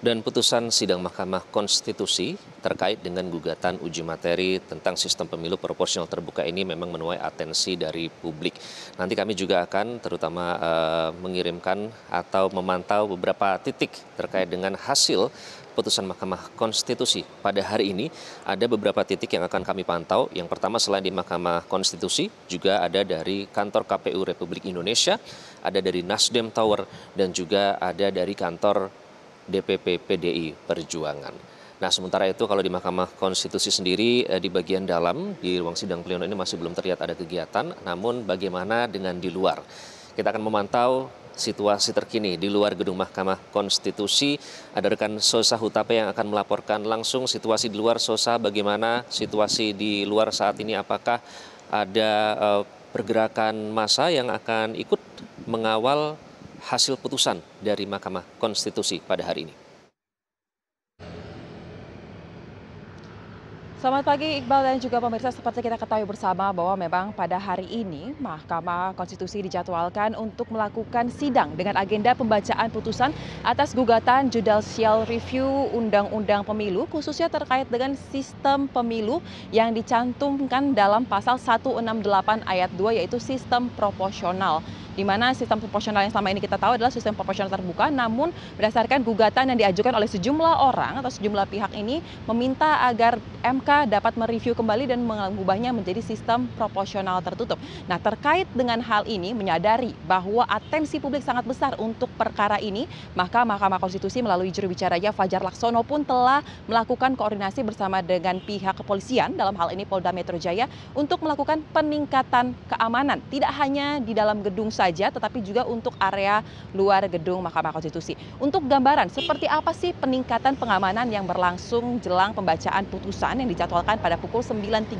dan putusan sidang Mahkamah Konstitusi terkait dengan gugatan uji materi tentang sistem pemilu proporsional terbuka ini memang menuai atensi dari publik. Nanti kami juga akan terutama uh, mengirimkan atau memantau beberapa titik terkait dengan hasil putusan Mahkamah Konstitusi. Pada hari ini ada beberapa titik yang akan kami pantau. Yang pertama selain di Mahkamah Konstitusi juga ada dari kantor KPU Republik Indonesia, ada dari Nasdem Tower dan juga ada dari kantor DPP PDI Perjuangan. Nah, sementara itu kalau di Mahkamah Konstitusi sendiri eh, di bagian dalam di ruang sidang pleno ini masih belum terlihat ada kegiatan, namun bagaimana dengan di luar? Kita akan memantau situasi terkini di luar gedung Mahkamah Konstitusi. Ada rekan Sosa Hutape yang akan melaporkan langsung situasi di luar Sosa bagaimana situasi di luar saat ini apakah ada eh, pergerakan massa yang akan ikut mengawal hasil putusan dari Mahkamah Konstitusi pada hari ini. Selamat pagi Iqbal dan juga pemirsa seperti kita ketahui bersama bahwa memang pada hari ini Mahkamah Konstitusi dijadwalkan untuk melakukan sidang dengan agenda pembacaan putusan atas gugatan judicial review Undang-Undang Pemilu khususnya terkait dengan sistem pemilu yang dicantumkan dalam pasal 168 ayat 2 yaitu sistem proporsional di mana sistem proporsional yang selama ini kita tahu adalah sistem proporsional terbuka, namun berdasarkan gugatan yang diajukan oleh sejumlah orang atau sejumlah pihak ini meminta agar MK dapat mereview kembali dan mengubahnya menjadi sistem proporsional tertutup. Nah, terkait dengan hal ini menyadari bahwa atensi publik sangat besar untuk perkara ini, maka Mahkamah Konstitusi melalui juru bicaranya Fajar Laksono pun telah melakukan koordinasi bersama dengan pihak kepolisian dalam hal ini Polda Metro Jaya untuk melakukan peningkatan keamanan tidak hanya di dalam gedung saja saja tetapi juga untuk area luar gedung Mahkamah Konstitusi. Untuk gambaran seperti apa sih peningkatan pengamanan yang berlangsung jelang pembacaan putusan yang dijadwalkan pada pukul 9.30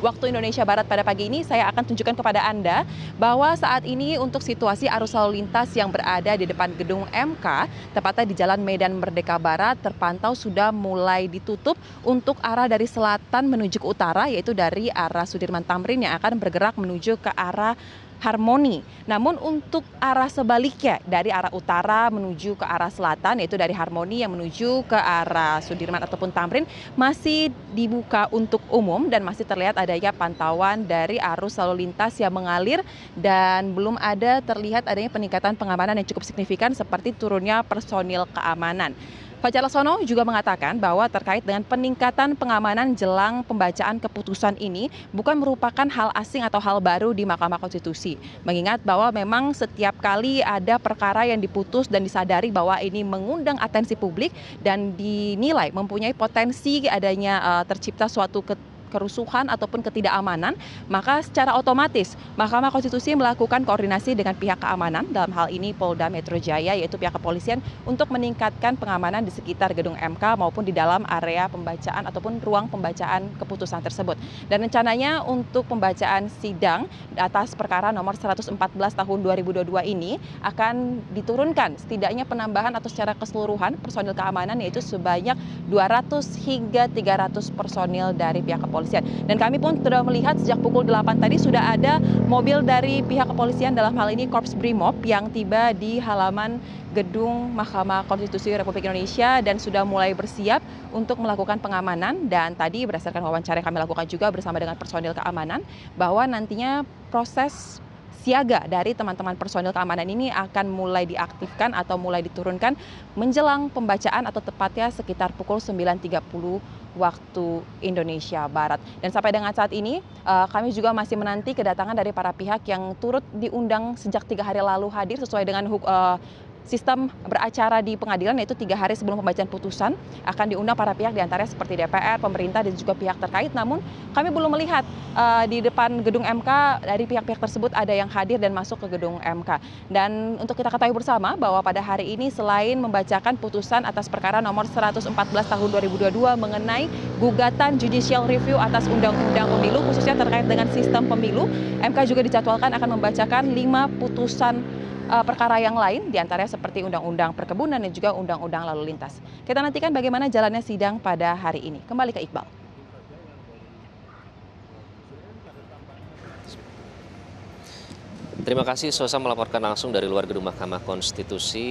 waktu Indonesia Barat pada pagi ini saya akan tunjukkan kepada Anda bahwa saat ini untuk situasi arus lalu lintas yang berada di depan gedung MK tepatnya di Jalan Medan Merdeka Barat terpantau sudah mulai ditutup untuk arah dari selatan menuju ke utara yaitu dari arah Sudirman Tamrin yang akan bergerak menuju ke arah harmoni. Namun untuk arah sebaliknya dari arah utara menuju ke arah selatan yaitu dari harmoni yang menuju ke arah Sudirman ataupun Tamrin masih dibuka untuk umum dan masih terlihat adanya pantauan dari arus lalu lintas yang mengalir dan belum ada terlihat adanya peningkatan pengamanan yang cukup signifikan seperti turunnya personil keamanan. Fajar Laksono juga mengatakan bahwa terkait dengan peningkatan pengamanan jelang pembacaan keputusan ini bukan merupakan hal asing atau hal baru di Mahkamah Konstitusi. Mengingat bahwa memang setiap kali ada perkara yang diputus dan disadari bahwa ini mengundang atensi publik dan dinilai mempunyai potensi adanya eh, tercipta suatu kerusuhan ataupun ketidakamanan, maka secara otomatis Mahkamah Konstitusi melakukan koordinasi dengan pihak keamanan, dalam hal ini Polda Metro Jaya, yaitu pihak kepolisian, untuk meningkatkan pengamanan di sekitar gedung MK maupun di dalam area pembacaan ataupun ruang pembacaan keputusan tersebut. Dan rencananya untuk pembacaan sidang atas perkara nomor 114 tahun 2022 ini akan diturunkan setidaknya penambahan atau secara keseluruhan personil keamanan yaitu sebanyak 200 hingga 300 personil dari pihak kepolisian kepolisian. Dan kami pun sudah melihat sejak pukul 8 tadi sudah ada mobil dari pihak kepolisian dalam hal ini Korps Brimob yang tiba di halaman gedung Mahkamah Konstitusi Republik Indonesia dan sudah mulai bersiap untuk melakukan pengamanan dan tadi berdasarkan wawancara yang kami lakukan juga bersama dengan personil keamanan bahwa nantinya proses siaga dari teman-teman personil keamanan ini akan mulai diaktifkan atau mulai diturunkan menjelang pembacaan atau tepatnya sekitar pukul 9.30 waktu Indonesia Barat. Dan sampai dengan saat ini eh, kami juga masih menanti kedatangan dari para pihak yang turut diundang sejak tiga hari lalu hadir sesuai dengan hukum. Eh, sistem beracara di pengadilan yaitu tiga hari sebelum pembacaan putusan akan diundang para pihak diantaranya seperti DPR, pemerintah dan juga pihak terkait. Namun kami belum melihat uh, di depan gedung MK dari pihak-pihak tersebut ada yang hadir dan masuk ke gedung MK. Dan untuk kita ketahui bersama bahwa pada hari ini selain membacakan putusan atas perkara nomor 114 tahun 2022 mengenai gugatan judicial review atas undang-undang pemilu khususnya terkait dengan sistem pemilu, MK juga dijadwalkan akan membacakan lima putusan Eh, perkara yang lain, diantaranya seperti Undang-Undang Perkebunan dan juga Undang-Undang Lalu Lintas. Kita nantikan bagaimana jalannya sidang pada hari ini. Kembali ke Iqbal. Terima kasih Sosa melaporkan langsung dari luar gedung Mahkamah Konstitusi.